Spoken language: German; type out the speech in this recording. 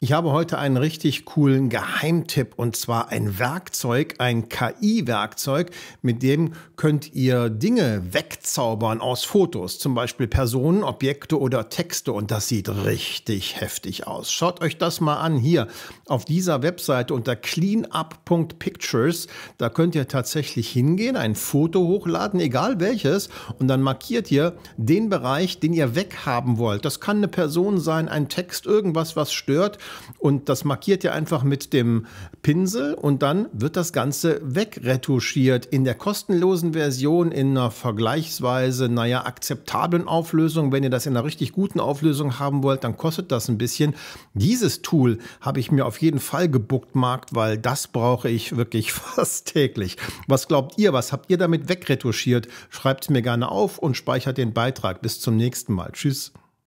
Ich habe heute einen richtig coolen Geheimtipp und zwar ein Werkzeug, ein KI-Werkzeug, mit dem könnt ihr Dinge wegzaubern aus Fotos, zum Beispiel Personen, Objekte oder Texte und das sieht richtig heftig aus. Schaut euch das mal an hier auf dieser Webseite unter cleanup.pictures. Da könnt ihr tatsächlich hingehen, ein Foto hochladen, egal welches, und dann markiert ihr den Bereich, den ihr weghaben wollt. Das kann eine Person sein, ein Text, irgendwas, was stört und das markiert ihr einfach mit dem Pinsel und dann wird das Ganze wegretuschiert in der kostenlosen Version in einer vergleichsweise, naja, akzeptablen Auflösung. Wenn ihr das in einer richtig guten Auflösung haben wollt, dann kostet das ein bisschen. Dieses Tool habe ich mir auf jeden Fall gebucktmarkt, weil das brauche ich wirklich fast täglich. Was glaubt ihr? Was habt ihr damit wegretuschiert? Schreibt es mir gerne auf und speichert den Beitrag. Bis zum nächsten Mal. Tschüss.